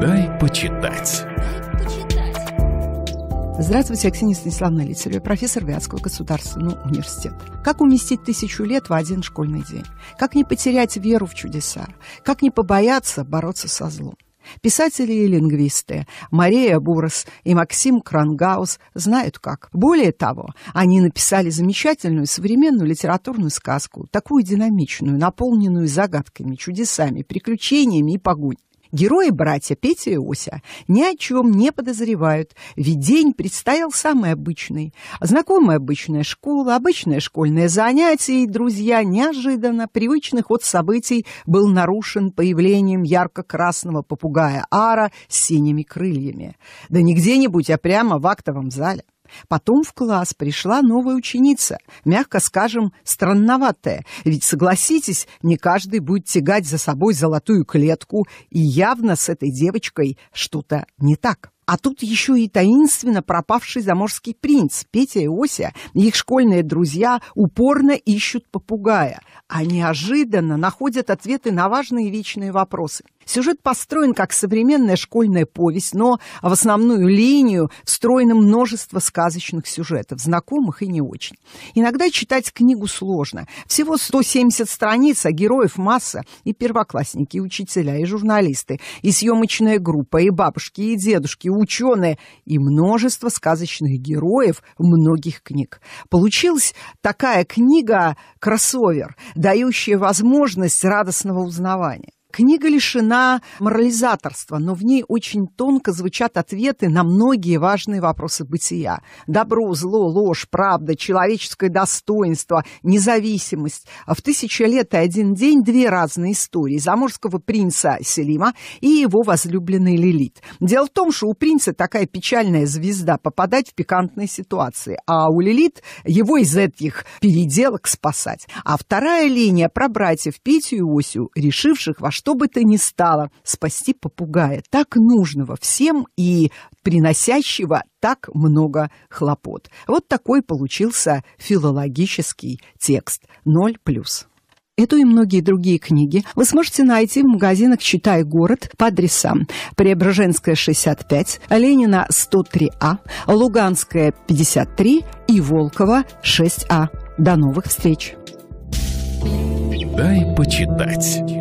Дай почитать. Здравствуйте, Аксинья Станиславна Лицарева, профессор Вятского государственного университета. Как уместить тысячу лет в один школьный день? Как не потерять веру в чудеса? Как не побояться бороться со злом? Писатели и лингвисты Мария Бурас и Максим Крангаус знают как. Более того, они написали замечательную современную литературную сказку, такую динамичную, наполненную загадками, чудесами, приключениями и погонь. Герои братья Петя и Ося ни о чем не подозревают, ведь день предстоял самый обычный. Знакомая обычная школа, обычное школьное занятие, и, друзья, неожиданно привычных от событий был нарушен появлением ярко-красного попугая Ара с синими крыльями. Да не где-нибудь, а прямо в актовом зале. Потом в класс пришла новая ученица, мягко скажем, странноватая, ведь, согласитесь, не каждый будет тягать за собой золотую клетку, и явно с этой девочкой что-то не так. А тут еще и таинственно пропавший заморский принц. Петя и Ося, их школьные друзья, упорно ищут попугая, а неожиданно находят ответы на важные вечные вопросы – Сюжет построен как современная школьная повесть, но в основную линию встроено множество сказочных сюжетов, знакомых и не очень. Иногда читать книгу сложно. Всего 170 страниц, а героев масса. И первоклассники, и учителя, и журналисты, и съемочная группа, и бабушки, и дедушки, и ученые, и множество сказочных героев многих книг. Получилась такая книга-кроссовер, дающая возможность радостного узнавания. Книга лишена морализаторства, но в ней очень тонко звучат ответы на многие важные вопросы бытия. Добро, зло, ложь, правда, человеческое достоинство, независимость. В «Тысяча лет и один день» две разные истории. Заморского принца Селима и его возлюбленной Лилит. Дело в том, что у принца такая печальная звезда попадать в пикантные ситуации, а у Лилит его из этих переделок спасать. А вторая линия про братьев Петю и Осю, решивших во что бы то ни стало спасти попугая, так нужного всем и приносящего так много хлопот. Вот такой получился филологический текст Ноль плюс. Эту и многие другие книги вы сможете найти в магазинах «Читай город» по адресам Преображенская, 65, Ленина, 103А, Луганская, 53 и Волкова, 6А. До новых встреч! Дай почитать.